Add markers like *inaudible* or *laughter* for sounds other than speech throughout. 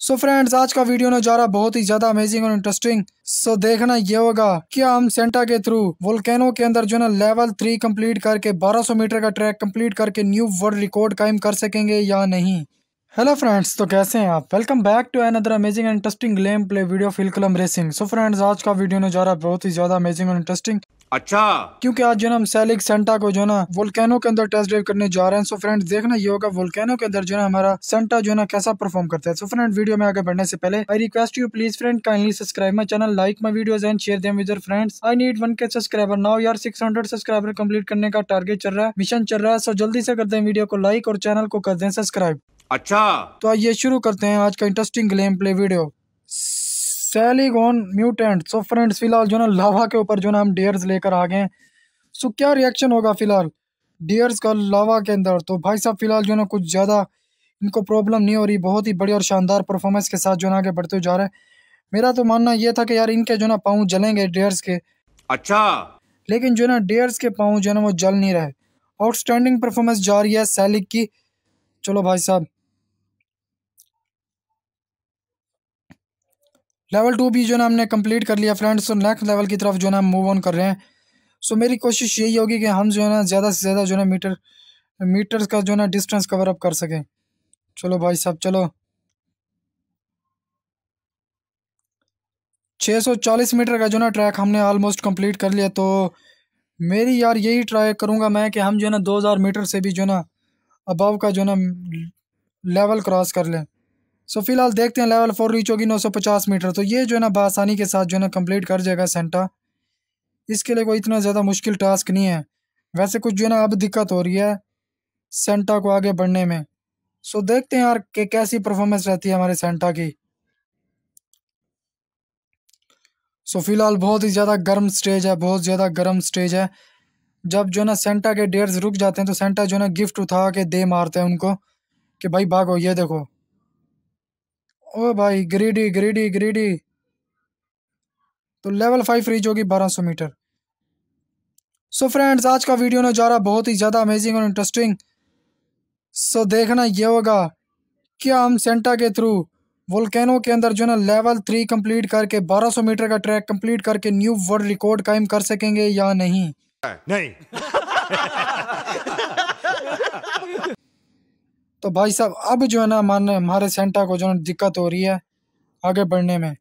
सो so friends आज का video ना जा रहा बहुत ही ज्यादा अमेजिंग और इंटरेस्टिंग सो so देखना ये होगा कि हम सेंटा के थ्रू वोल्केनो के अंदर जो ना लेवल थ्री कंप्लीट करके 1200 मीटर का ट्रैक कंप्लीट करके न्यू वर्ल्ड रिकॉर्ड कायम कर सकेंगे या नहीं हेलो फ्रेंड्स तो कैसे हैं आप welcome back to another amazing and interesting game play video फिलकलम रेसिंग सो फ्रेंड्स आज का वीडियो ना जा रहा बहुत ही ज्यादा अमेजिंग और इंटरेस्टिंग अच्छा क्योंकि आज जो ना हम सैलिक सेंटा को जो ना वोल्केनो के अंदर टेस्ट ड्राइव करने जा रहे हैं सो फ्रेंड देखना ये होगा वोल्केनो के अंदर जो ना हमारा सेंटा जो ना कैसा परफॉर्म करता है सो फ्रेंड वीडियो में आगे बढ़ने से पहले I request you please friend kindly subscribe my channel like my videos and share them with friends I need one K subscriber now यार सिक्स हंड्रेड सब्सक्राइबर कम्प्लीट करने का टारगेट चल रहा है मिशन चल रहा है सो जल्दी से कर दें वीडियो को लाइक और चैनल को कर दें सब्सक्राइब अच्छा तो आइए शुरू करते हैं आज का इंटरेस्टिंग गेम प्ले वीडियो सेलीगोन म्यूटेंट सो फ्रेंड्स फिलहाल जो ना लावा के ऊपर जो ना हम डेयर्स लेकर आ गए हैं सो क्या रिएक्शन होगा फिलहाल डेयर्स का लावा के अंदर तो भाई साहब फिलहाल जो ना कुछ ज़्यादा इनको प्रॉब्लम नहीं हो रही बहुत ही बड़ी और शानदार परफॉर्मेंस के साथ जो ना आगे बढ़ते जा रहे हैं मेरा तो मानना यह था कि यार इनके जो ना पाँव जलेंगे डेयर्स के अच्छा लेकिन जो ना डेयर्स के पाँव जो ना वो जल नहीं रहे आउटस्टैंडिंग परफॉर्मेंस जा रही है सैलिक की चलो भाई साहब लेवल टू भी जो ना हमने कंप्लीट कर लिया फ्रेंड्स तो नेक्स्ट लेवल की तरफ जो ना मूव ऑन कर रहे हैं सो मेरी कोशिश यही होगी कि हम जो है ना ज़्यादा से ज़्यादा जो है ना मीटर मीटर्स का जो है ना डिस्टेंस कवर अप कर सकें चलो भाई साहब चलो 640 मीटर का जो ना ट्रैक हमने ऑलमोस्ट कंप्लीट कर लिया तो मेरी यार यही ट्राई करूँगा मैं कि हम जो है ना हज़ार मीटर से भी जो ना अबव का जो ना लेवल क्रॉस कर लें सो फिलहाल देखते हैं लेवल फोर रीच होगी 950 मीटर तो ये जो है ना बसानी के साथ जो है ना कंप्लीट कर जाएगा सेंटा इसके लिए कोई इतना ज़्यादा मुश्किल टास्क नहीं है वैसे कुछ जो है ना अब दिक्कत हो रही है सेंटा को आगे बढ़ने में सो देखते हैं यार कि कैसी परफॉर्मेंस रहती है हमारे सेंटा की सो फिलहाल बहुत ही ज़्यादा गर्म स्टेज है बहुत ज़्यादा गर्म स्टेज है जब जो है ना सेंटा के डेयर्स रुक जाते हैं तो सेंटा जो है ना गिफ्ट उठा के दे मारते हैं उनको कि भाई भागो ये देखो ओ भाई ग्रीडी ग्रीडी ग्रीडी तो लेवल फाइव रीच होगी बारह सौ मीटर सो so फ्रेंड्स आज का वीडियो ने जा रहा बहुत ही ज़्यादा अमेजिंग और इंटरेस्टिंग सो so देखना ये होगा क्या हम सेंटा के थ्रू वोल्केनो के अंदर जो ना लेवल थ्री कंप्लीट करके 1200 मीटर का ट्रैक कंप्लीट करके न्यू वर्ल्ड रिकॉर्ड कायम कर सकेंगे या नहीं नहीं *laughs* तो भाई साहब अब जो है ना मान हमारे सेंटा को जो है दिक्कत हो रही है आगे बढ़ने में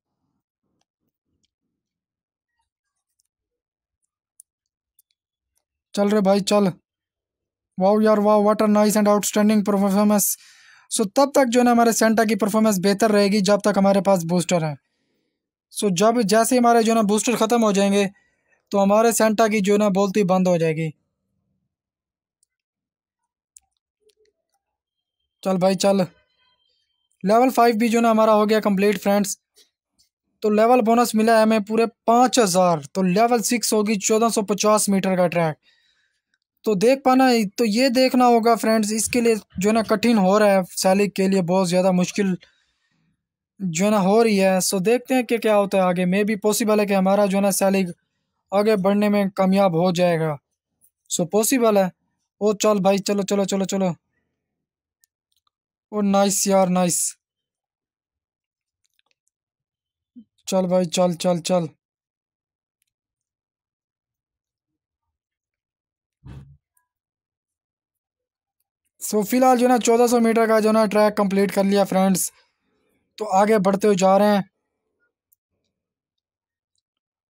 चल रे भाई चल वाओ यार wow what are nice and outstanding performance so तब तक जो है ना हमारे सेंटा की परफॉर्मेंस बेहतर रहेगी जब तक हमारे पास बूस्टर है सो जब जैसे हमारे जो है ना बूस्टर ख़त्म हो जाएंगे तो हमारे सेंटा की जो है ना बोलती बंद हो जाएगी चल भाई चल लेवल फाइव भी जो ना हमारा हो गया कंप्लीट फ्रेंड्स तो लेवल बोनस मिला है हमें पूरे पाँच हज़ार तो लेवल सिक्स होगी चौदह सौ पचास मीटर का ट्रैक तो देख पाना तो ये देखना होगा फ्रेंड्स इसके लिए जो है ना कठिन हो रहा है सैलिक के लिए बहुत ज़्यादा मुश्किल जो है ना हो रही है सो देखते हैं कि क्या होता है आगे मे भी पॉसिबल है कि हमारा जो है ना सैलिक आगे बढ़ने में कामयाब हो जाएगा सो पॉसिबल है ओ चल भाई चलो चलो चलो चलो ओ नाइस यार नाइस चल भाई चल चल चल सो फिलहाल जो ना चौदह सौ मीटर का जो ना ट्रैक कंप्लीट कर लिया फ्रेंड्स तो आगे बढ़ते हुए जा रहे हैं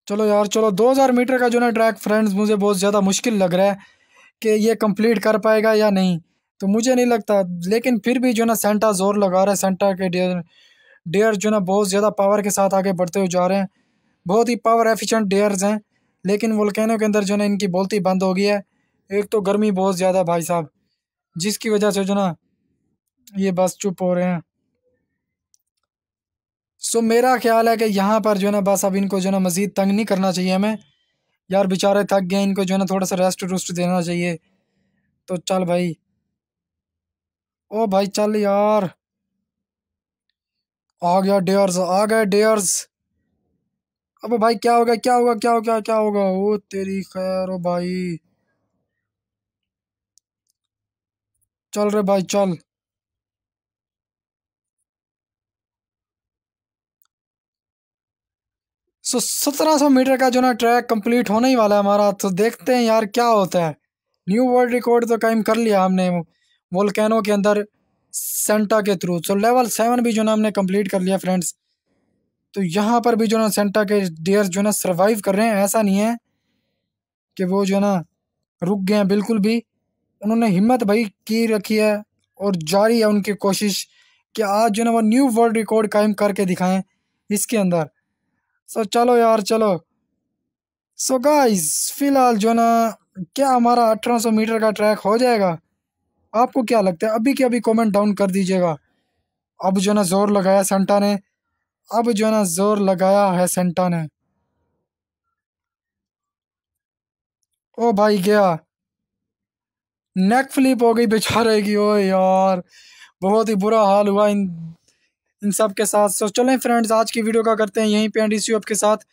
चलो यार चलो दो हज़ार मीटर का जो ना ट्रैक फ्रेंड्स मुझे बहुत ज़्यादा मुश्किल लग रहा है कि ये कंप्लीट कर पाएगा या नहीं तो मुझे नहीं लगता लेकिन फिर भी जो ना सेंटा जोर लगा रहा है सेंटा के डेयर डेयर जो ना बहुत ज़्यादा पावर के साथ आगे बढ़ते हुए जा रहे हैं बहुत ही पावर एफिशेंट डेयर्स हैं लेकिन वोल्केनो के अंदर जो ना इनकी बोलती बंद हो गई है एक तो गर्मी बहुत ज़्यादा भाई साहब जिसकी वजह से जो ना ये बस चुप हो रहे हैं सो मेरा ख्याल है कि यहाँ पर जो है ना बस अब इनको जो है ना मज़ीद तंग नहीं करना चाहिए हमें यार बेचारे थक गए इनको जो है ना थोड़ा सा रेस्ट रुस्ट देना चाहिए तो चल भाई ओ भाई चल यार आ गया डेयर्स आ गए डेयर्स अबे भाई क्या होगा क्या होगा क्या होगा क्या होगा ओ तेरी खैर ओ भाई चल रे भाई चल सो सत्रह सौ मीटर का जो ना ट्रैक कंप्लीट होने ही वाला है हमारा तो देखते हैं यार क्या होता है न्यू वर्ल्ड रिकॉर्ड तो कायम कर लिया हमने वोल्केनो के अंदर सेंटा के थ्रू सो लेवल सेवन भी जो ना हमने कंप्लीट कर लिया फ्रेंड्स तो यहाँ पर भी जो ना सेंटा के डियर जो ना सर्वाइव कर रहे हैं ऐसा नहीं है कि वो जो ना रुक गए हैं बिल्कुल भी उन्होंने हिम्मत भाई की रखी है और जारी है उनकी कोशिश कि आज जो ना वो न्यू वर्ल्ड रिकॉर्ड कायम करके दिखाएं इसके अंदर सो चलो यार चलो सो गाइस फिलहाल जो ना क्या हमारा सौ मीटर का ट्रैक हो जाएगा आपको क्या लगता है अभी के अभी कमेंट डाउन कर दीजिएगा अब जो है ना जोर लगाया सेंटा ने अब जो है ना जोर लगाया है सेंटा ने ओ भाई गया नेक फ्लिप हो गई बेचारे की ओ यार बहुत ही बुरा हाल हुआ इन इन सब के साथ सो चलें फ्रेंड्स आज की वीडियो का करते हैं यहीं पे एंड इसी आपके साथ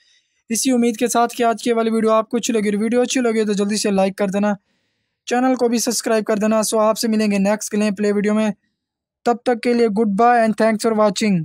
इसी उम्मीद के साथ कि आज की वाली वीडियो आपको अच्छी लगी वीडियो अच्छी लगी तो जल्दी से लाइक कर देना चैनल को भी सब्सक्राइब कर देना सो आपसे मिलेंगे नेक्स्ट के प्ले वीडियो में तब तक के लिए good bye and thanks for watching